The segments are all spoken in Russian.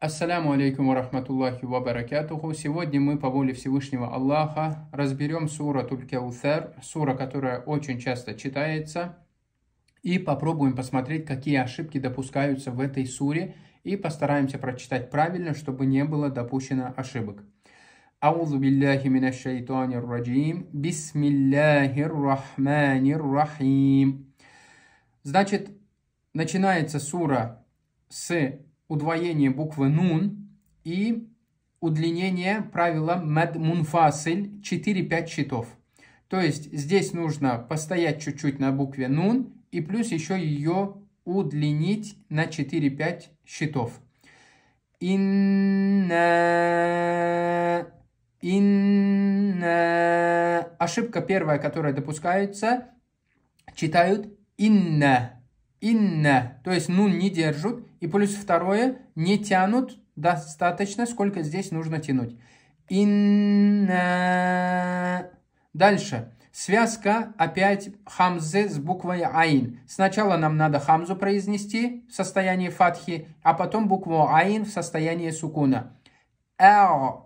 Ассаляму алейкум ва рахматуллахи ва баракатуху. Сегодня мы по воле Всевышнего Аллаха разберем сура Туль-Каутер, сура, которая очень часто читается, и попробуем посмотреть, какие ошибки допускаются в этой суре, и постараемся прочитать правильно, чтобы не было допущено ошибок. Аузу билляхи минаш шайтанир раджим. Бисмилляхир рахманир рахим. Значит, начинается сура с удвоение буквы «нун» и удлинение правила мед мунфасиль 4-5 читов. То есть здесь нужно постоять чуть-чуть на букве «нун» и плюс еще ее удлинить на 4-5 щитов. Инна, инна. Ошибка первая, которая допускается, читают инна инна, то есть нун не держат, и плюс второе, не тянут достаточно, сколько здесь нужно тянуть. Инна. Дальше. Связка опять хамзы с буквой аин. Сначала нам надо хамзу произнести в состоянии фатхи, а потом букву аин в состоянии сукуна. Эр,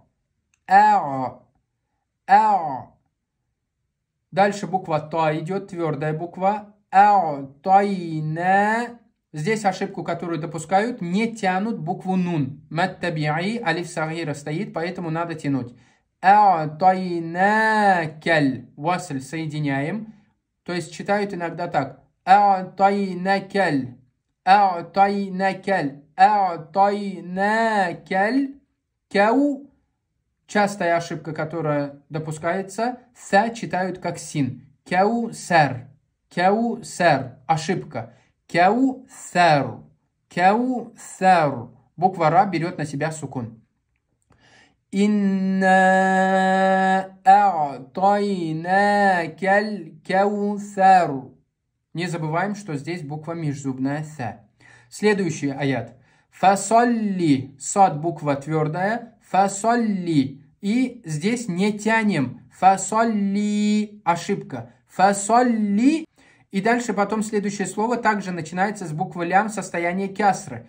эр, эр. Дальше буква то идет, твердая буква А'тайна. Здесь ошибку, которую допускают, не тянут букву нун. Маттаби'и, алиф сагира стоит, поэтому надо тянуть. А'тайнакаль. Васль соединяем. То есть читают иногда так. А'тайнакаль. А'тайнакаль. А'тайнакаль. Кау. Частая ошибка, которая допускается. Са читают как син. Кау сэр сэр, Ошибка. Кяусер. Кяусер. Буква Ра берет на себя сукун. Инна а'тайна каль сэр. Не забываем, что здесь буква межзубная «с». Следующий аят. Фасолли. Сад буква твердая. Фасолли. И здесь не тянем. Фасолли. Ошибка. Фасолли и дальше потом следующее слово также начинается с буквы лям состояние кясры.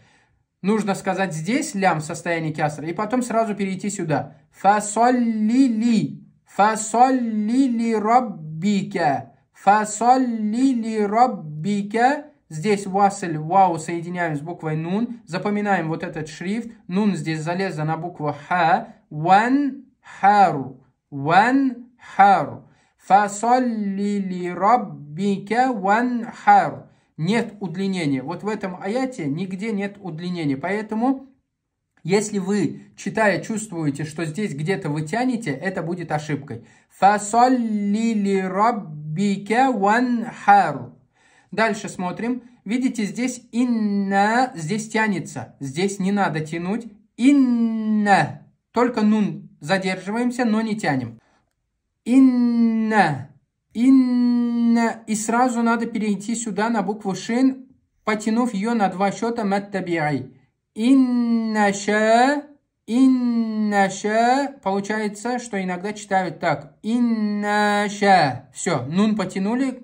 Нужно сказать здесь лям состояние кясры и потом сразу перейти сюда. Фасоллили. Фасоллили роббика. Фасоллили роббика. Здесь васль, вау соединяем с буквой нун. Запоминаем вот этот шрифт. Нун здесь залезла на букву ха. Ван хару. Ван хару. Фасоллили роббика бика хар, Нет удлинения. Вот в этом аяте нигде нет удлинения. Поэтому, если вы, читая, чувствуете, что здесь где-то вы тянете, это будет ошибкой. ли Фасоллили ван хар. Дальше смотрим. Видите, здесь инна, здесь тянется. Здесь не надо тянуть. Инна. Только нун задерживаемся, но не тянем. Инна. Инна и сразу надо перейти сюда на букву шин, потянув ее на два счета маттабиай. Иннаша, иннаша. Получается, что иногда читают так. Иннаша. Все, нун потянули.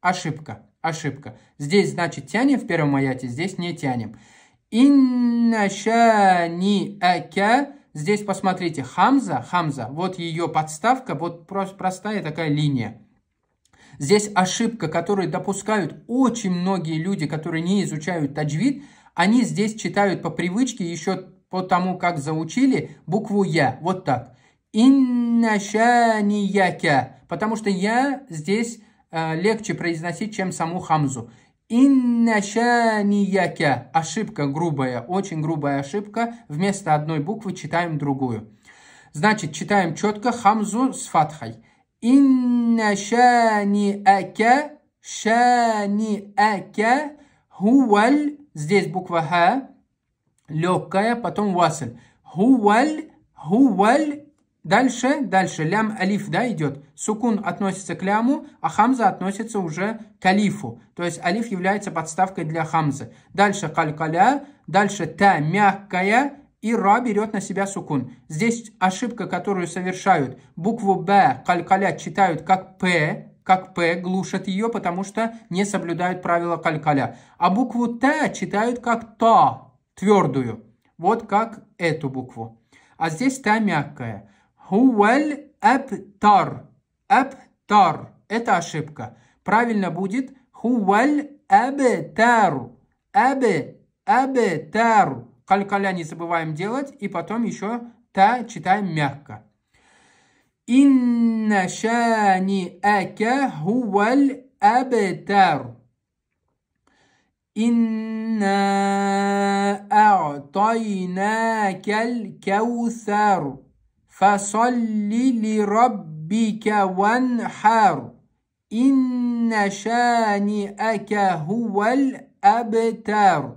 Ошибка, ошибка. Здесь, значит, тянем в первом аяте, здесь не тянем. Иннаша ни ака. Здесь посмотрите, хамза, хамза. Вот ее подставка, вот просто простая такая линия. Здесь ошибка, которую допускают очень многие люди, которые не изучают таджвид, они здесь читают по привычке еще по тому, как заучили букву «я». Вот так. «Иннашанияка». Потому что «я» здесь э, легче произносить, чем саму хамзу. «Иннашанияка». Ошибка грубая, очень грубая ошибка. Вместо одной буквы читаем другую. Значит, читаем четко хамзу с фатхой. Инна шани ака, шани ака, хуаль, здесь буква Х. легкая, потом васль. Хуаль, хуаль, дальше, дальше, лям алиф, да, идет. Сукун относится к ляму, а хамза относится уже к алифу. То есть алиф является подставкой для хамзы. Дальше калькаля, дальше та мягкая, и ра берет на себя сукун. Здесь ошибка, которую совершают. Букву б калькаля читают как п, как п, глушат ее, потому что не соблюдают правила калькаля. А букву т читают как та, твердую. Вот как эту букву. А здесь та мягкая. Хуэль эптар. Эптар. Это ошибка. Правильно будет хуэль эбетару. Эбе, эбетару. Калькаля не забываем делать. И потом еще та читаем мягко. Инна шани ака хуаль абтар. Инна а'тайнакаль каусар. Фасалли ли раббика ванхар. Инна шани ака хуаль абтар.